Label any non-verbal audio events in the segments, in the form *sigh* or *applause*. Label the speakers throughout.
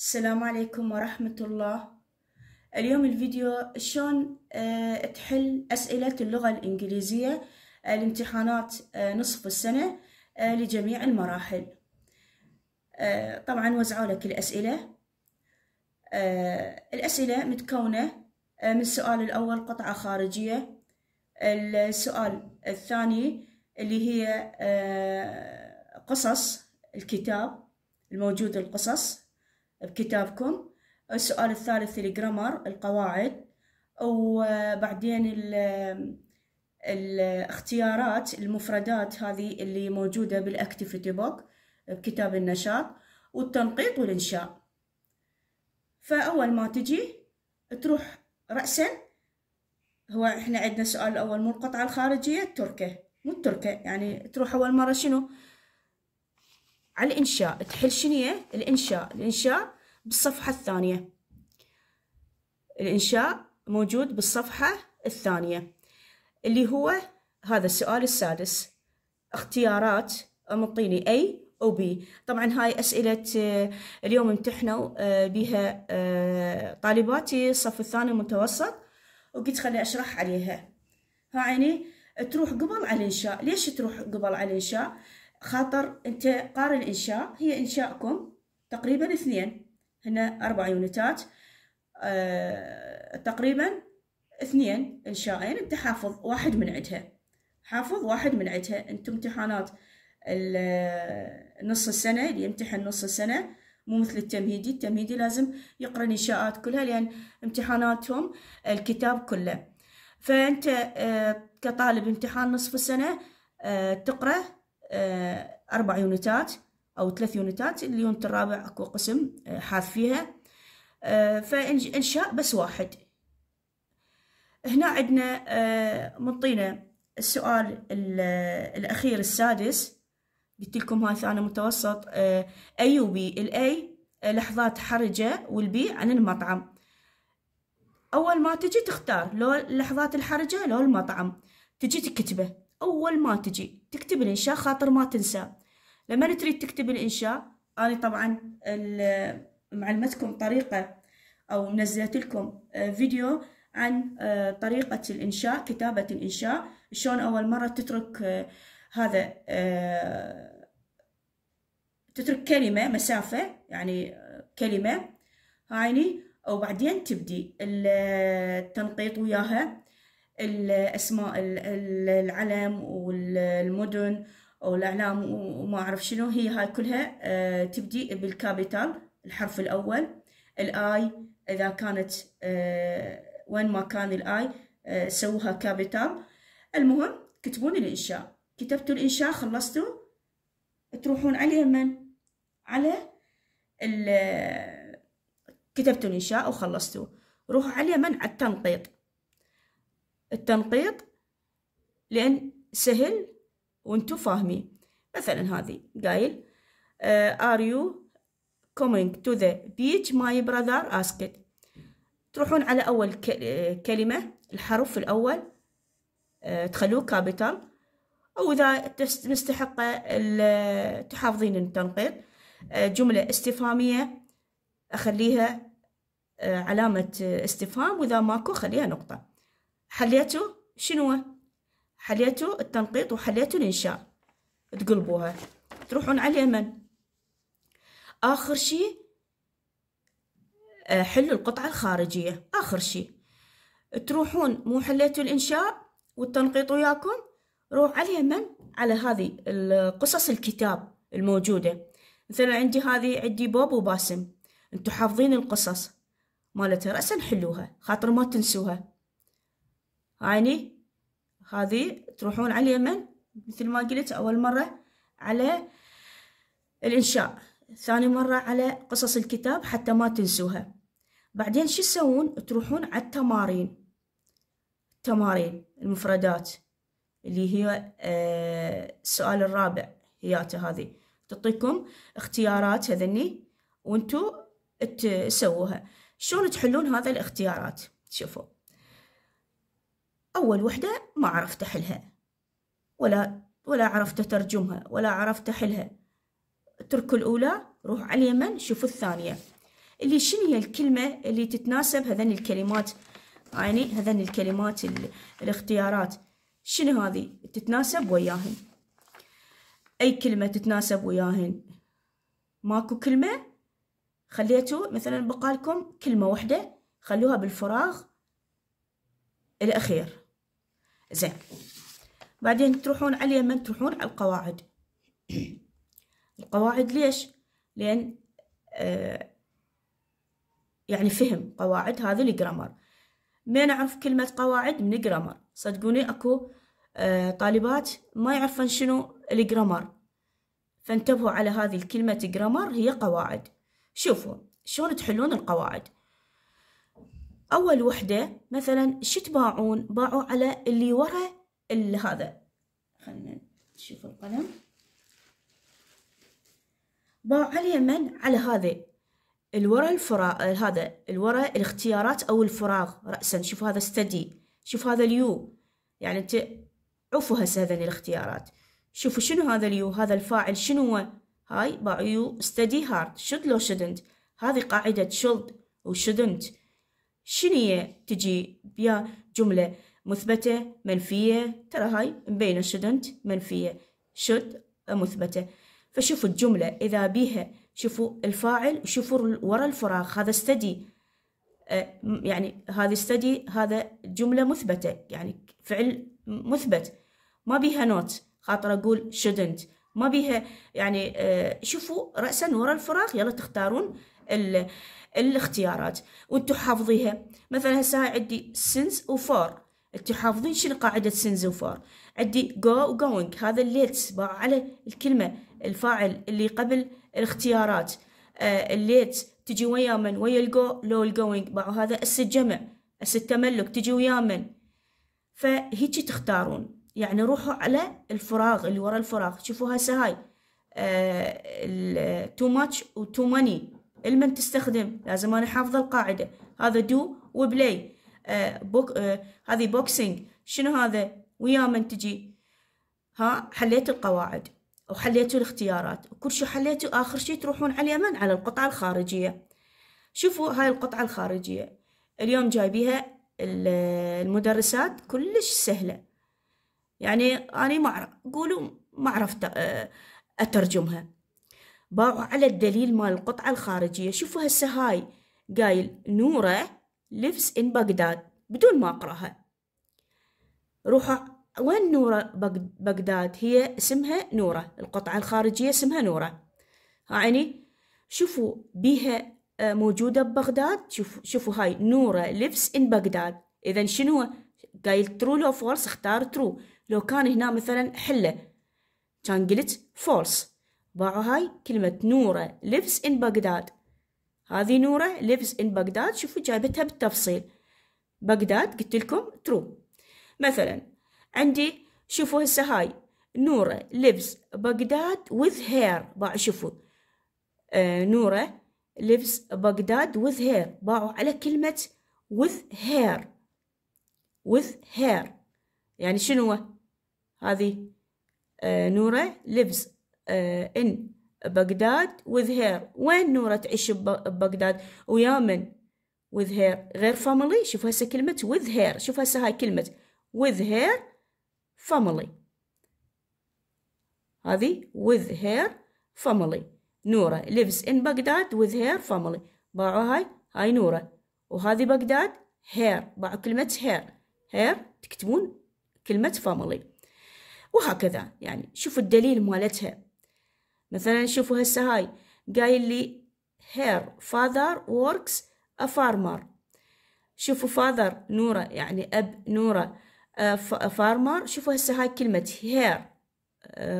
Speaker 1: السلام عليكم ورحمة الله اليوم الفيديو شلون آه، تحل أسئلة اللغة الإنجليزية الامتحانات آه، آه، نصف السنة لجميع المراحل طبعا وزعوا لك الأسئلة الأسئلة متكونة من السؤال الأول قطعة خارجية السؤال الثاني اللي هي قصص الكتاب الموجود القصص بكتابكم السؤال الثالث الجرامر القواعد وبعدين الاختيارات المفردات هذه اللي موجودة بالاكتيفيتي بوك بكتاب النشاط والتنقيط والإنشاء فأول ما تجي تروح رأسا هو احنا عندنا السؤال الأول مو القطعة الخارجية التركة مو التركة يعني تروح أول مرة شنو على الإنشاء تحل شنية الإنشاء الإنشاء بالصفحة الثانية الإنشاء موجود بالصفحة الثانية اللي هو هذا السؤال السادس اختيارات مطيني أي أو بي طبعا هاي أسئلة آه، اليوم امتحنوا آه، بها آه، طالباتي الصف الثاني المتوسط وقلت خلي أشرح عليها ها تروح قبل على الإنشاء ليش تروح قبل على الإنشاء خاطر انت قارن انشاء هي انشاءكم تقريبا اثنين هنا اربع يونتات أه تقريبا اثنين انشائين انت حافظ واحد من عندها حافظ واحد من عندها انتم امتحانات نص السنة اللي يمتحن نص السنة مو مثل التمهيدي التمهيدي لازم يقرأ الإنشاءات كلها لأن امتحاناتهم الكتاب كله فأنت آه، كطالب امتحان نصف السنة آه، تقرأ آه، أربع يونتات أو ثلاث يونتات اليونت الرابع أكو قسم آه، حاذ فيها آه، فإنشاء بس واحد هنا عندنا منطينا السؤال الأخير السادس قلت لكم هاي ثاني متوسط أي وبي الأي لحظات حرجة والبي عن المطعم أول ما تجي تختار لو لحظات الحرجة لو المطعم تجي تكتبه أول ما تجي تكتب الإنشاء خاطر ما تنسى لما تريد تكتب الإنشاء أنا طبعا معلمتكم طريقة أو نزلت لكم فيديو عن آه، طريقة الإنشاء كتابة الإنشاء شلون أول مرة تترك آه، هذا آه، تترك كلمة مسافة يعني كلمة هايني وبعدين تبدي التنقيط وياها الاسماء العلم والمدن والاعلام وما اعرف شنو هي هاي كلها آه، تبدي بالكابيتال الحرف الاول الاي اذا كانت آه، وين ما كان الاي آه، سووها كابيتال المهم تكتبون الانشاء كتبتوا الانشاء خلصتوا تروحون عليه من على ال كتبتوا الانشاء وخلصتوا روحوا عليه من على التنقيط التنقيط لأن سهل وانتو فاهمين مثلا هذه قايل ار uh, يو coming to the beach my brother asked تروحون على أول كلمة الحرف الأول uh, تخلوه كابيتال أو إذا مستحقة تحافظين التنقيط uh, جملة استفهامية أخليها علامة استفهام وإذا ماكو خليها نقطة حليته شنو حليته التنقيط وحليته الانشاء تقلبوها تروحون على اليمن اخر شيء آه، حلوا القطعة الخارجية اخر شيء تروحون مو حليتوا الانشاء والتنقيط وياكم روح على اليمن على هذه قصص الكتاب الموجودة مثلا عندي هذه عندي بوب وباسم انتو حافظين القصص مالتها رأسا حلوها خاطر ما تنسوها هايني هذه تروحون على اليمن مثل ما قلت أول مرة على الإنشاء ثاني مرة على قصص الكتاب حتى ما تنسوها بعدين شو تسوون تروحون على التمارين التمارين المفردات اللي هي آه، السؤال الرابع هياته هذه تعطيكم اختيارات هذني وانتو تسووها شلون تحلون هذا الاختيارات شوفوا أول وحدة ما عرفت أحلها ولا ولا عرفت أترجمها ولا عرفت أحلها اترك الأولى روح على اليمن شوف الثانية اللي شنو هي الكلمة اللي تتناسب هذين الكلمات يعني هذين الكلمات الاختيارات شنو هذه تتناسب وياهن أي كلمة تتناسب وياهن ماكو كلمة خليتوا مثلا بقالكم كلمة واحدة خلوها بالفراغ الأخير زين بعدين تروحون على اليمن تروحون على القواعد *clears throat* القواعد ليش لان آه يعني فهم قواعد هذا الجرامر ما نعرف كلمة قواعد من الجرامر صدقوني أكو آه طالبات ما يعرفن شنو الجرامر فانتبهوا على هذه الكلمة جرامر هي قواعد شوفوا شلون تحلون القواعد أول وحدة مثلا شو تباعون باعوا على اللي ورا اللي هذا خلينا نشوف القلم باعوا على من على هذا الورا الفراغ هذا الورا الاختيارات أو الفراغ رأسا شوف هذا استدي شوف هذا اليو يعني أنت عفوا هسه هذني الاختيارات شوفوا شنو هذا اليو هذا الفاعل شنو هو هاي باعوا يو استدي هارد شد لو شدنت هذه قاعدة شد وشدنت شنية تجي بيا جملة مثبتة منفية ترى هاي مبينة shouldn't منفية should مثبتة فشوفوا الجملة إذا بيها شوفوا الفاعل وشوفوا ورا الفراغ هذا استدي أه، يعني هذا استدي هذا جملة مثبتة يعني فعل مثبت ما بيها نوت خاطر أقول shouldn't ما بيها يعني أه، شوفوا رأسا ورا الفراغ يلا تختارون ال الاختيارات وانتو حافظيها مثلا هسه هاي عندي سينز وفور انتو حافظين شنو قاعدة سينز وفور عندي go وجوينج هذا الليتس باع على الكلمة الفاعل اللي قبل الاختيارات آه الليتس تجي ويا من ويا الجو لو الجوينج باعوا هذا اس الجمع اس التملك تجي ويا من فهيجي تختارون يعني روحوا على الفراغ اللي ورا الفراغ شوفوا هسه هاي تو ماتش وتو ماني المن تستخدم لازم أنا حافظة القاعدة هذا دو وبلاي آه بوك آه هذه بوكسينج شنو هذا ويا من تجي ها حليت القواعد وحليتوا الاختيارات وكل شيء حليتوا آخر شيء تروحون على اليمن على القطعة الخارجية شوفوا هاي القطعة الخارجية اليوم جايبيها المدرسات كلش سهلة يعني أنا ما قولوا ما عرفت آه، أترجمها باعوا على الدليل مال القطعة الخارجية شوفوا هسه هاي قايل نورة لبس ان بغداد بدون ما أقرأها روحوا وين نورة بغداد هي اسمها نورة القطعة الخارجية اسمها نورة يعني شوفوا بيها آه، موجودة ببغداد شوفوا شوفوا هاي نورة لبس ان بغداد إذا شنو قايل ترو لو فورس اختار ترو لو كان هنا مثلا حلة كان قلت false باعوا هاي كلمة نورة lives in بغداد هذه نورة lives in بغداد شوفوا جايبتها بالتفصيل بغداد قلت لكم true مثلا عندي شوفوا هسه هاي نورة lives بغداد with hair باع شوفوا آه نورة lives بغداد with hair باعوا على كلمة with hair with hair يعني شنو هذه آه نورة lives آه، إن بغداد with her وين نورة تعيش ببغداد ويا من with her غير family شوف هسه كلمة with her شوف هسه هاي كلمة with her family هذه with her family نورة lives in بغداد with her family باعوا هاي هاي نورة وهذه بغداد هير باعوا كلمة هير هير تكتبون كلمة family وهكذا يعني شوفوا الدليل مالتها مثلا شوفوا هسه هاي قايل لي هير فادر وركس ا فارمر شوفوا فادر نوره يعني اب نوره آه، فارمر آه، شوفوا هسه هاي كلمه هير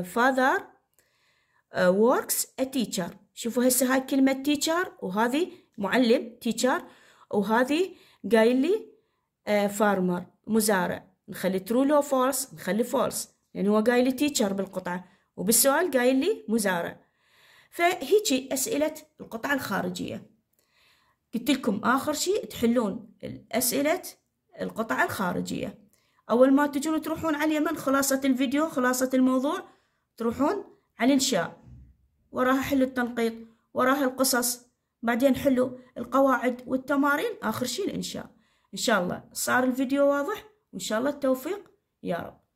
Speaker 1: فادر وركس ا تيشر شوفوا هسه هاي كلمه تيشر وهذه معلم تيشر وهذه قايل لي فارمر آه، مزارع نخلي ترو لو فولس نخلي فولس لان يعني هو قايل لي تيشر بالقطعه وبالسؤال قايل لي مزارع فهيجي أسئلة القطعة الخارجية قلت لكم آخر شيء تحلون أسئلة القطعة الخارجية أول ما تجون تروحون على اليمن خلاصة الفيديو خلاصة الموضوع تروحون على الإنشاء وراها حلوا التنقيط وراها القصص بعدين حلوا القواعد والتمارين آخر شيء الإنشاء إن شاء الله صار الفيديو واضح وإن شاء الله التوفيق يا رب